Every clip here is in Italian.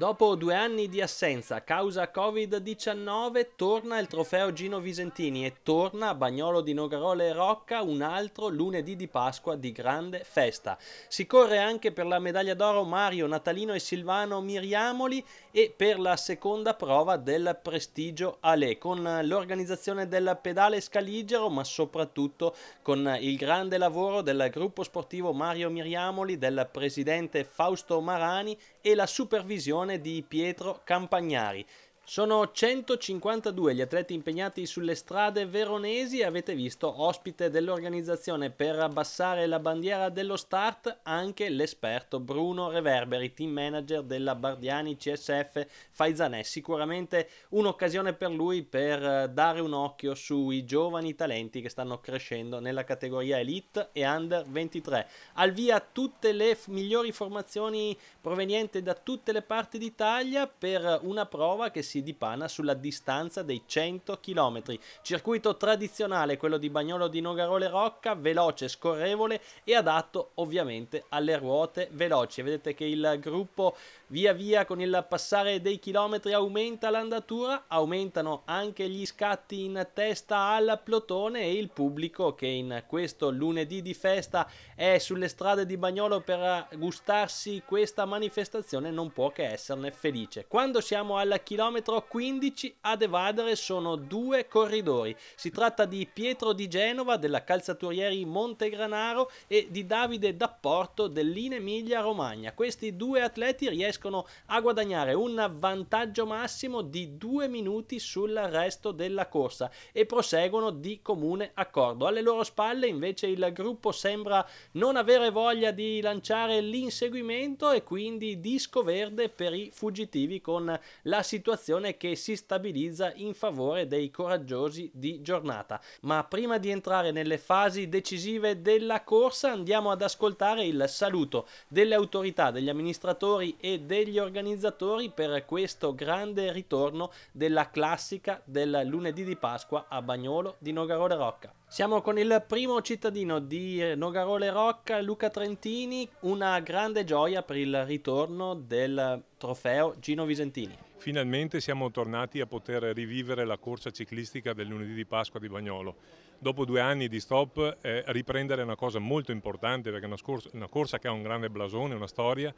Dopo due anni di assenza a causa Covid-19 torna il trofeo Gino Visentini e torna a Bagnolo di Nogarola e Rocca un altro lunedì di Pasqua di grande festa. Si corre anche per la medaglia d'oro Mario Natalino e Silvano Miriamoli e per la seconda prova del prestigio Ale con l'organizzazione del pedale scaligero ma soprattutto con il grande lavoro del gruppo sportivo Mario Miriamoli, del presidente Fausto Marani e la supervisione di Pietro Campagnari sono 152 gli atleti impegnati sulle strade veronesi, avete visto, ospite dell'organizzazione per abbassare la bandiera dello start anche l'esperto Bruno Reverberi, team manager della Bardiani CSF Faizanè. Sicuramente un'occasione per lui per eh, dare un occhio sui giovani talenti che stanno crescendo nella categoria Elite e Under 23. Al via tutte le migliori formazioni provenienti da tutte le parti d'Italia per una prova che si minuti di Pana sulla distanza dei 100 km. Circuito tradizionale quello di Bagnolo di Nogarole Rocca, veloce, scorrevole e adatto ovviamente alle ruote veloci. Vedete che il gruppo via via con il passare dei chilometri aumenta l'andatura, aumentano anche gli scatti in testa al plotone e il pubblico che in questo lunedì di festa è sulle strade di Bagnolo per gustarsi questa manifestazione non può che esserne felice. Quando siamo al chilometro 15 ad evadere sono due corridori. Si tratta di Pietro di Genova della Calzaturieri Montegranaro e di Davide D'Apporto dell'Ine Emilia Romagna. Questi due atleti riescono a guadagnare un vantaggio massimo di due minuti sul resto della corsa e proseguono di comune accordo. Alle loro spalle invece il gruppo sembra non avere voglia di lanciare l'inseguimento e quindi disco verde per i fuggitivi con la situazione classificazione che si stabilizza in favore dei coraggiosi di giornata. Ma prima di entrare nelle fasi decisive della corsa andiamo ad ascoltare il saluto delle autorità, degli amministratori e degli organizzatori per questo grande ritorno della classica del lunedì di Pasqua a Bagnolo di Nogarole Rocca. Siamo con il primo cittadino di Nogarole Rocca, Luca Trentini, una grande gioia per il ritorno del trofeo Gino Visentini. Finalmente siamo tornati a poter rivivere la corsa ciclistica del lunedì di Pasqua di Bagnolo. Dopo due anni di stop eh, riprendere è una cosa molto importante perché è una, una, corsa che ha un grande blasone, una storia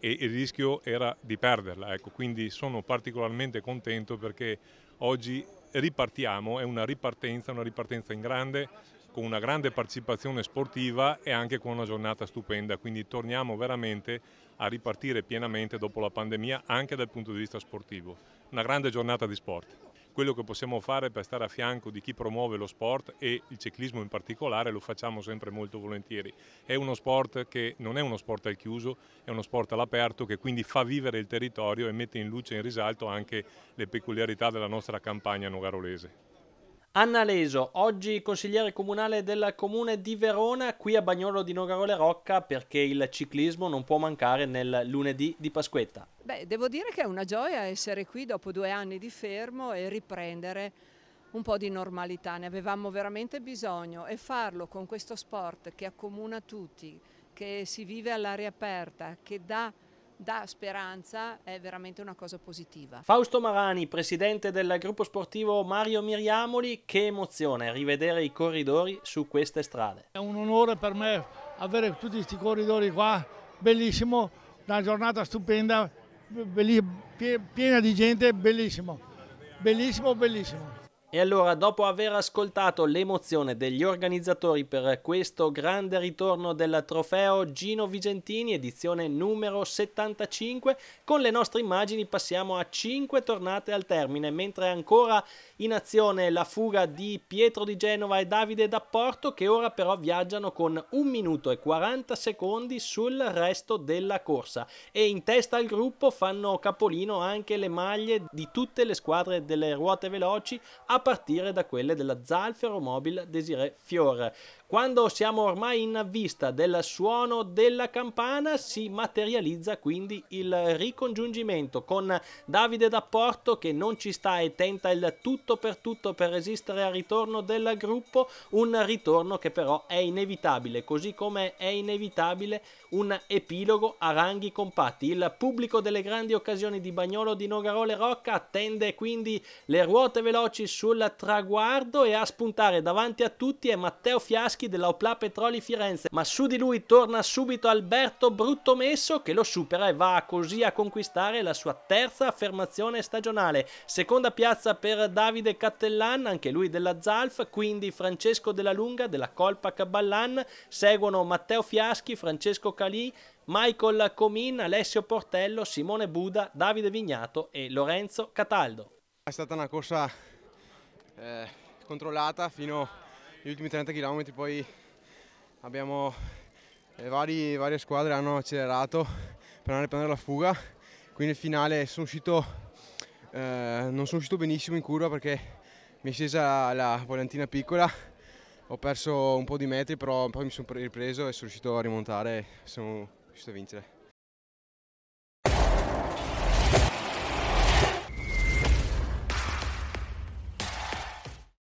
e il rischio era di perderla. Ecco, quindi sono particolarmente contento perché oggi ripartiamo, è una ripartenza, una ripartenza in grande, con una grande partecipazione sportiva e anche con una giornata stupenda, quindi torniamo veramente a ripartire pienamente dopo la pandemia anche dal punto di vista sportivo. Una grande giornata di sport. Quello che possiamo fare per stare a fianco di chi promuove lo sport e il ciclismo in particolare lo facciamo sempre molto volentieri. È uno sport che non è uno sport al chiuso, è uno sport all'aperto che quindi fa vivere il territorio e mette in luce e in risalto anche le peculiarità della nostra campagna nogarolese. Anna Leso, oggi consigliere comunale del comune di Verona, qui a Bagnolo di Nogarole Rocca, perché il ciclismo non può mancare nel lunedì di Pasquetta. Beh, devo dire che è una gioia essere qui dopo due anni di fermo e riprendere un po' di normalità, ne avevamo veramente bisogno e farlo con questo sport che accomuna tutti, che si vive all'aria aperta, che dà dà speranza è veramente una cosa positiva. Fausto Marani, presidente del gruppo sportivo Mario Miriamoli, che emozione rivedere i corridori su queste strade. È un onore per me avere tutti questi corridori qua, bellissimo, una giornata stupenda, piena di gente, bellissimo, bellissimo, bellissimo. E allora, dopo aver ascoltato l'emozione degli organizzatori per questo grande ritorno del trofeo Gino Vigentini, edizione numero 75, con le nostre immagini passiamo a 5 tornate al termine, mentre ancora in azione la fuga di Pietro di Genova e Davide D'Apporto che ora però viaggiano con 1 minuto e 40 secondi sul resto della corsa e in testa al gruppo fanno capolino anche le maglie di tutte le squadre delle ruote veloci a partire da quelle della Zalfero Mobile Desiree Fior. Quando siamo ormai in vista del suono della campana si materializza quindi il ricongiungimento con Davide D'Apporto che non ci sta e tenta il tutto per tutto per resistere al ritorno del gruppo, un ritorno che però è inevitabile, così come è inevitabile un epilogo a ranghi compatti. Il pubblico delle grandi occasioni di Bagnolo di Nogarole Rocca attende quindi le ruote veloci sul traguardo e a spuntare davanti a tutti è Matteo Fiaschi della Opla Petroli Firenze, ma su di lui torna subito Alberto Bruttomesso che lo supera e va così a conquistare la sua terza affermazione stagionale. Seconda piazza per Davide Cattellan, anche lui della Zalf, quindi Francesco Della Lunga della Colpa Caballan, seguono Matteo Fiaschi, Francesco Calì, Michael Comin, Alessio Portello, Simone Buda, Davide Vignato e Lorenzo Cataldo. È stata una corsa eh, controllata fino a gli ultimi 30 km poi abbiamo, le eh, varie, varie squadre hanno accelerato per andare a prendere la fuga, quindi nel finale sono uscito, eh, non sono uscito benissimo in curva perché mi è scesa la volantina piccola, ho perso un po' di metri però poi mi sono ripreso e sono riuscito a rimontare e sono riuscito a vincere.